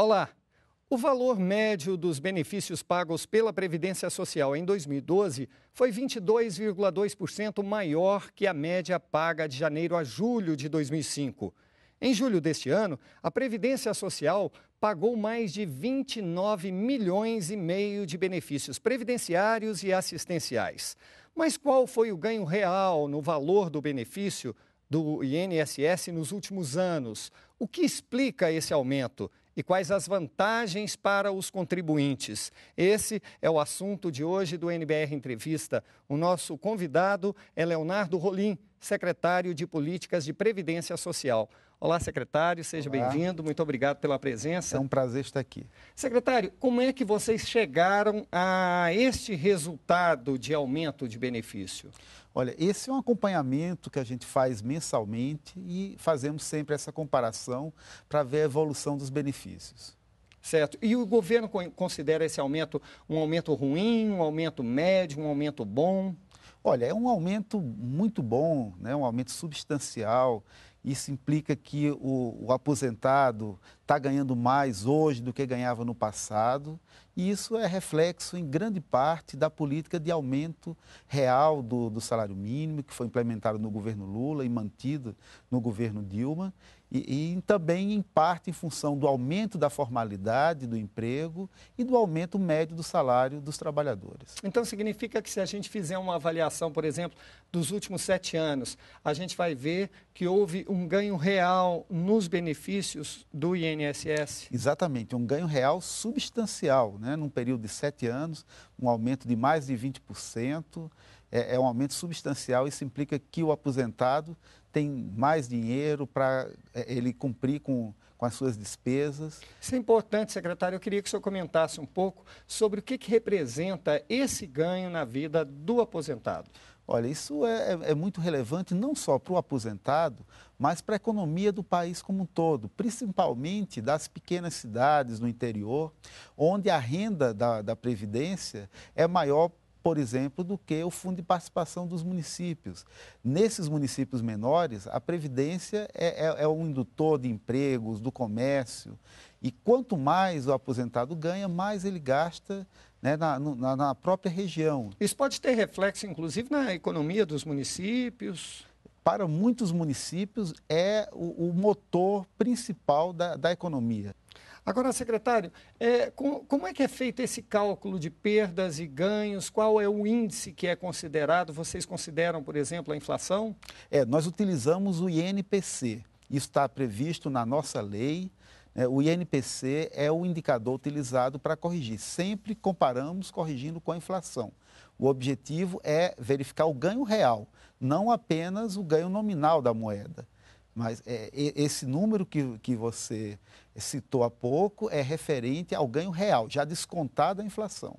Olá! O valor médio dos benefícios pagos pela Previdência Social em 2012 foi 22,2% maior que a média paga de janeiro a julho de 2005. Em julho deste ano, a Previdência Social pagou mais de 29 milhões e meio de benefícios previdenciários e assistenciais. Mas qual foi o ganho real no valor do benefício do INSS nos últimos anos? O que explica esse aumento? e quais as vantagens para os contribuintes. Esse é o assunto de hoje do NBR Entrevista. O nosso convidado é Leonardo Rolim, secretário de Políticas de Previdência Social. Olá, secretário, seja bem-vindo. Muito obrigado pela presença. É um prazer estar aqui. Secretário, como é que vocês chegaram a este resultado de aumento de benefício? Olha, esse é um acompanhamento que a gente faz mensalmente e fazemos sempre essa comparação para ver a evolução dos benefícios. Certo. E o governo considera esse aumento um aumento ruim, um aumento médio, um aumento bom? Olha, é um aumento muito bom, né? um aumento substancial. Isso implica que o, o aposentado está ganhando mais hoje do que ganhava no passado, e isso é reflexo, em grande parte, da política de aumento real do, do salário mínimo, que foi implementado no governo Lula e mantido no governo Dilma, e, e, também, em parte, em função do aumento da formalidade do emprego e do aumento médio do salário dos trabalhadores. Então, significa que se a gente fizer uma avaliação, por exemplo, dos últimos sete anos, a gente vai ver que houve um ganho real nos benefícios do INSS INSS. Exatamente, um ganho real substancial, né? num período de sete anos, um aumento de mais de 20%, é, é um aumento substancial, isso implica que o aposentado tem mais dinheiro para é, ele cumprir com, com as suas despesas. Isso é importante, secretário. Eu queria que o senhor comentasse um pouco sobre o que, que representa esse ganho na vida do aposentado. Olha, isso é, é, é, muito relevante não só para o aposentado, mas para a economia do país como um todo, principalmente das pequenas cidades no interior, onde a renda da, da Previdência é maior por exemplo, do que o fundo de participação dos municípios. Nesses municípios menores, a Previdência é, é, é, um indutor de empregos, do comércio. E quanto mais o aposentado ganha, mais ele gasta né, na, na, na, própria região. Isso pode ter reflexo, inclusive, na economia dos municípios? Para muitos municípios, é o, o motor principal da, da economia. Agora, secretário, é, com, como é que é feito esse cálculo de perdas e ganhos? Qual é o índice que é considerado? Vocês consideram, por exemplo, a inflação? É, nós utilizamos o INPC. Isso está previsto na nossa lei né, o INPC é o indicador utilizado para corrigir. Sempre comparamos corrigindo com a inflação. O objetivo é verificar o ganho real, não apenas o ganho nominal da moeda. Mas é, esse número que, que você citou há pouco é referente ao ganho real, já descontado a inflação.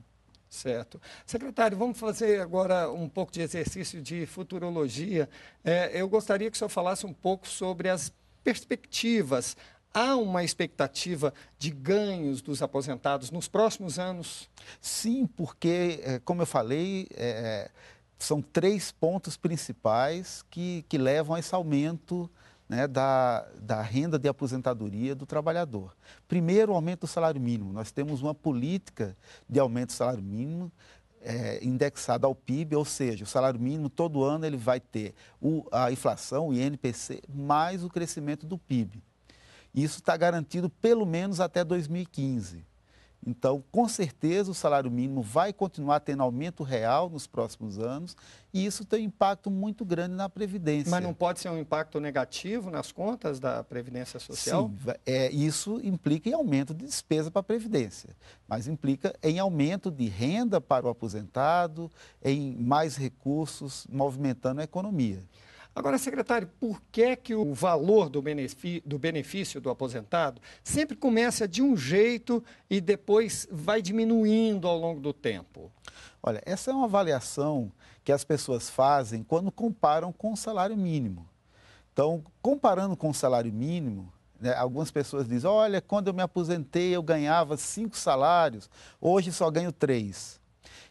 Certo. Secretário, vamos fazer agora um pouco de exercício de futurologia. É, eu gostaria que o senhor falasse um pouco sobre as perspectivas, Há uma expectativa de ganhos dos aposentados nos próximos anos? Sim, porque, eh, como eu falei, é, são três pontos principais que, que levam a esse aumento né, da, da renda de aposentadoria do trabalhador. Primeiro, o aumento do salário mínimo. Nós temos uma política de aumento do salário mínimo é, indexada ao PIB, ou seja, o salário mínimo todo ano ele vai ter o, a inflação, o INPC, mais o crescimento do PIB. Isso está garantido pelo menos até 2015. Então, com certeza, o salário mínimo vai continuar tendo aumento real nos próximos anos e isso tem um impacto muito grande na Previdência. Mas não pode ser um impacto negativo nas contas da Previdência Social? Sim, é, isso implica em aumento de despesa para a Previdência, mas implica em aumento de renda para o aposentado, em mais recursos movimentando a economia. Agora, secretário, por que, que o valor do benefício, do benefício do aposentado sempre começa de um jeito e depois vai diminuindo ao longo do tempo? Olha, essa é uma avaliação que as pessoas fazem quando comparam com o salário mínimo. Então, comparando com o salário mínimo, né, algumas pessoas dizem: olha, quando eu me aposentei eu ganhava cinco salários, hoje só ganho três.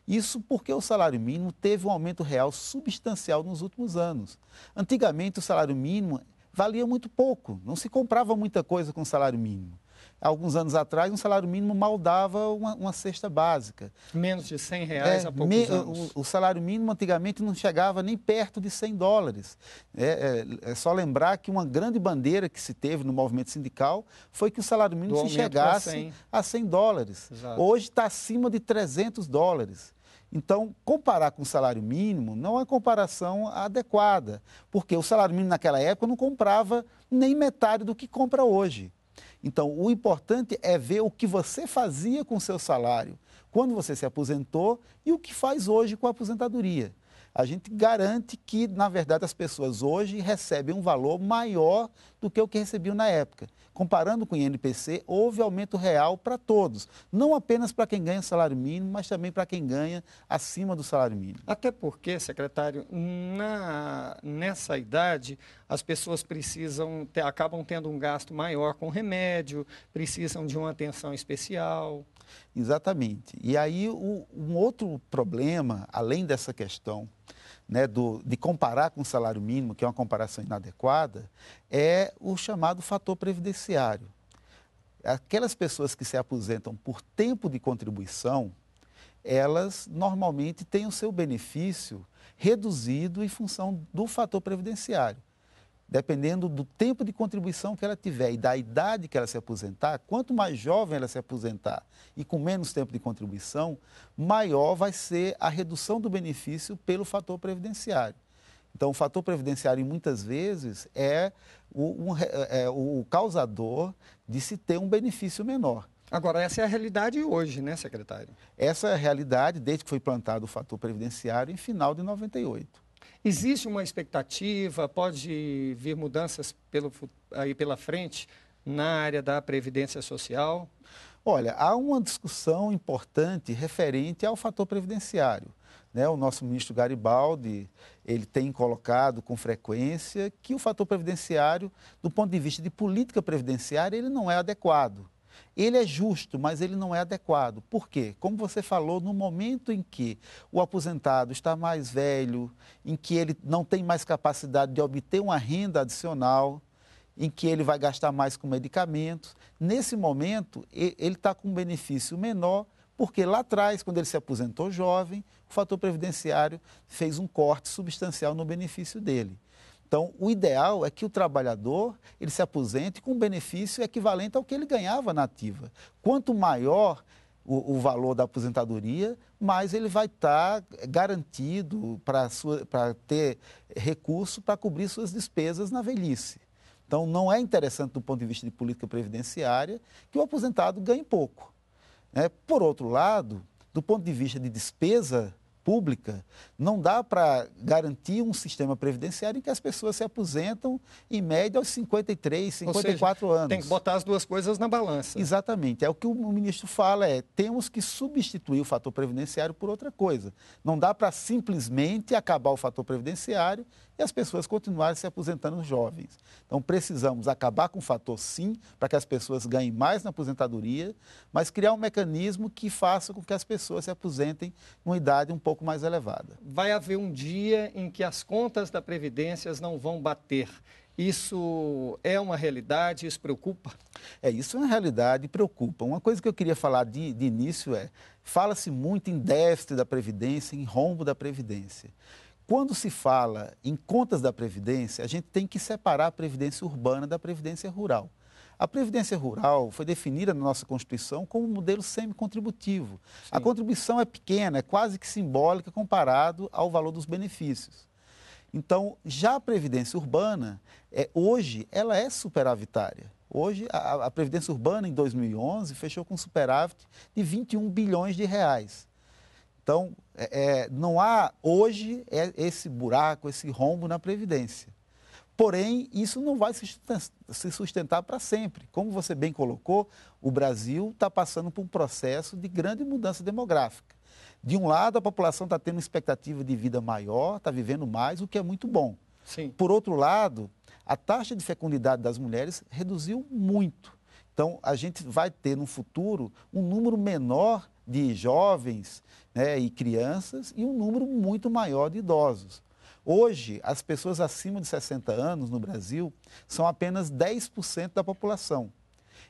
Isso porque o salário mínimo teve um aumento real substancial nos últimos anos. Antigamente, o salário mínimo valia muito pouco, não se comprava muita coisa com o salário mínimo. Alguns anos atrás, um salário mínimo mal dava uma, uma cesta básica. Menos de 100 reais é, há poucos me, anos. O, o, salário mínimo antigamente não chegava nem perto de 100 dólares. É, é, é, só lembrar que uma grande bandeira que se teve no movimento sindical foi que o salário mínimo Do se chegasse 100. a 100 dólares. Exato. Hoje está acima de 300 dólares. Então, comparar com o salário mínimo não é comparação adequada, porque o salário mínimo naquela época não comprava nem metade do que compra hoje. Então, o importante é ver o que você fazia com o seu salário quando você se aposentou e o que faz hoje com a aposentadoria a gente garante que, na verdade, as pessoas hoje recebem um valor maior do que o que recebiam na época. Comparando com o INPC, houve aumento real para todos, não apenas para quem ganha salário mínimo, mas também para quem ganha acima do salário mínimo. Até porque, secretário, na, nessa idade, as pessoas precisam, acabam tendo um gasto maior com remédio, precisam de uma atenção especial. Exatamente. E aí, o, um outro problema, além dessa questão né, do, de comparar com o salário mínimo, que é uma comparação inadequada, é o chamado fator previdenciário. Aquelas pessoas que se aposentam por tempo de contribuição, elas normalmente têm o seu benefício reduzido em função do fator previdenciário dependendo do tempo de contribuição que ela tiver e da idade que ela se aposentar, quanto mais jovem ela se aposentar e com menos tempo de contribuição, maior vai ser a redução do benefício pelo fator previdenciário. Então, o fator previdenciário, muitas vezes, é o, um, é o causador de se ter um benefício menor. Agora, essa é a realidade hoje, né, secretário? Essa é a realidade desde que foi plantado o fator previdenciário em final de 98. Existe uma expectativa, pode vir mudanças pelo, aí pela frente na área da Previdência Social? Olha, há uma discussão importante referente ao fator previdenciário. Né? O nosso ministro Garibaldi ele tem colocado com frequência que o fator previdenciário, do ponto de vista de política previdenciária, ele não é adequado. Ele é justo, mas ele não é adequado. Por quê? Como você falou, no momento em que o aposentado está mais velho, em que ele não tem mais capacidade de obter uma renda adicional, em que ele vai gastar mais com medicamentos, nesse momento ele está com um benefício menor, porque lá atrás, quando ele se aposentou jovem, o fator previdenciário fez um corte substancial no benefício dele. Então, o ideal é que o trabalhador ele se aposente com um benefício equivalente ao que ele ganhava na ativa. Quanto maior o, o valor da aposentadoria, mais ele vai estar tá garantido para ter recurso para cobrir suas despesas na velhice. Então, não é interessante do ponto de vista de política previdenciária que o aposentado ganhe pouco. Né? Por outro lado, do ponto de vista de despesa pública, não dá para garantir um sistema previdenciário em que as pessoas se aposentam, em média, aos 53, 54 Ou seja, anos. Tem que botar as duas coisas na balança. Exatamente. É o que o ministro fala, é temos que substituir o fator previdenciário por outra coisa. Não dá para simplesmente acabar o fator previdenciário e as pessoas continuarem se aposentando jovens. Então, precisamos acabar com o fator sim, para que as pessoas ganhem mais na aposentadoria, mas criar um mecanismo que faça com que as pessoas se aposentem uma idade um pouco mais elevada. Vai haver um dia em que as contas da Previdência não vão bater. Isso é uma realidade? Isso preocupa? É, isso é uma realidade, e preocupa. Uma coisa que eu queria falar de, de início é: fala-se muito em déficit da Previdência, em rombo da Previdência. Quando se fala em contas da Previdência, a gente tem que separar a Previdência urbana da Previdência rural. A Previdência Rural foi definida na nossa Constituição como um modelo semicontributivo. Sim. A contribuição é pequena, é quase que simbólica comparado ao valor dos benefícios. Então, já a Previdência Urbana, é, hoje, ela é superavitária. Hoje, a, a Previdência Urbana, em 2011, fechou com um superávit de 21 bilhões de reais. Então, é, é, não há hoje é esse buraco, esse rombo na Previdência. Porém, isso não vai se sustentar para sempre. Como você bem colocou, o Brasil está passando por um processo de grande mudança demográfica. De um lado, a população está tendo uma expectativa de vida maior, está vivendo mais, o que é muito bom. Sim. Por outro lado, a taxa de fecundidade das mulheres reduziu muito. Então, a gente vai ter no futuro um número menor de jovens né, e crianças e um número muito maior de idosos. Hoje, as pessoas acima de 60 anos no Brasil são apenas 10% da população.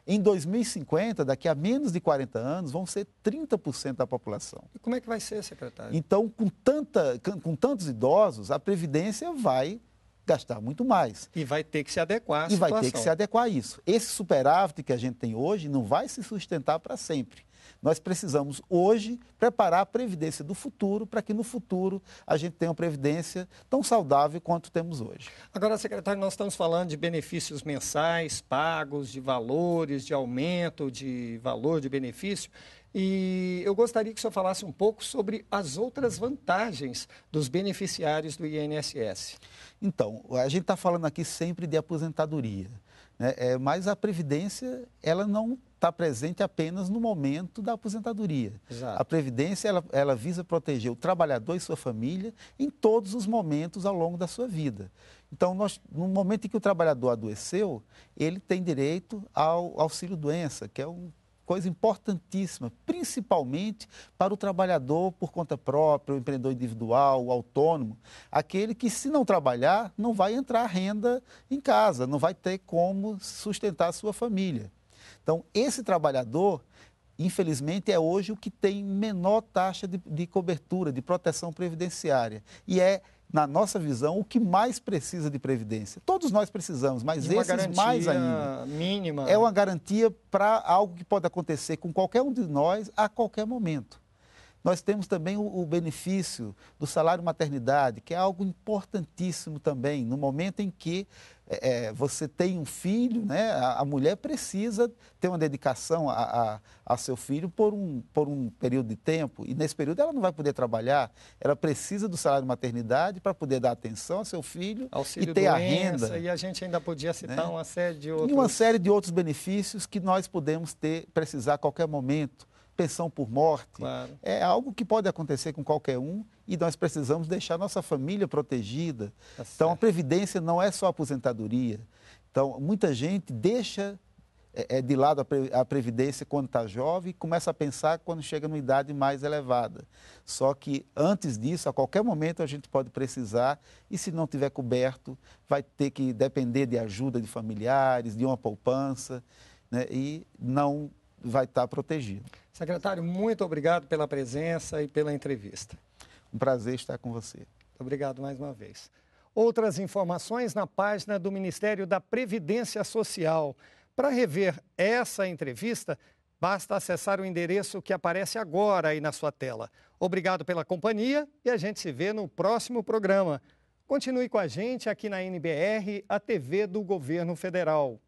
Em 2050, daqui a menos de 40 anos, vão ser 30% da população. E como é que vai ser, secretário? Então, com, tanta, com tantos idosos, a Previdência vai gastar muito mais. E vai ter que se adequar à E situação. vai ter que se adequar a isso. Esse superávit que a gente tem hoje não vai se sustentar para sempre. Nós precisamos hoje preparar a previdência do futuro para que no futuro a gente tenha uma previdência tão saudável quanto temos hoje. Agora, secretário, nós estamos falando de benefícios mensais, pagos, de valores, de aumento de valor de benefício. E eu gostaria que o senhor falasse um pouco sobre as outras vantagens dos beneficiários do INSS. Então, a gente está falando aqui sempre de aposentadoria, né? é, mas a Previdência ela não está presente apenas no momento da aposentadoria. Exato. A Previdência ela, ela visa proteger o trabalhador e sua família em todos os momentos ao longo da sua vida. Então, nós, no momento em que o trabalhador adoeceu, ele tem direito ao auxílio-doença, que é um coisa importantíssima, principalmente para o trabalhador por conta própria, o empreendedor individual, o autônomo, aquele que, se não trabalhar, não vai entrar renda em casa, não vai ter como sustentar a sua família. Então, esse trabalhador, infelizmente, é hoje o que tem menor taxa de, de cobertura, de proteção previdenciária. E é na nossa visão, o que mais precisa de previdência. Todos nós precisamos, mas e esses mais ainda. Mínima. É uma garantia para algo que pode acontecer com qualquer um de nós a qualquer momento. Nós temos também o, o benefício do salário maternidade, que é algo importantíssimo também, no momento em que é, é você tem um filho, né? a, mulher precisa ter uma dedicação a, a, a, seu filho por um, por um período de tempo, e nesse período ela não vai poder trabalhar, ela precisa do salário maternidade para poder dar atenção ao seu filho Auxílio e ter doença, a renda. E a gente ainda podia citar né? uma série de outros... E uma série de outros benefícios que nós podemos ter, precisar a qualquer momento pensão por morte. Claro. É algo que pode acontecer com qualquer um e nós precisamos deixar nossa família protegida. Tá então, a previdência não é só aposentadoria. Então, muita gente deixa é, é de lado a previdência quando está jovem e começa a pensar quando chega numa idade mais elevada. Só que antes disso, a qualquer momento a gente pode precisar e se não tiver coberto, vai ter que depender de ajuda de familiares, de uma poupança, né? e não vai estar tá protegido. Secretário, muito obrigado pela presença e pela entrevista. Um prazer estar com você. Obrigado mais uma vez. Outras informações na página do Ministério da Previdência Social. Para rever essa entrevista, basta acessar o endereço que aparece agora aí na sua tela. Obrigado pela companhia e a gente se vê no próximo programa. Continue com a gente aqui na NBR, a TV do Governo Federal.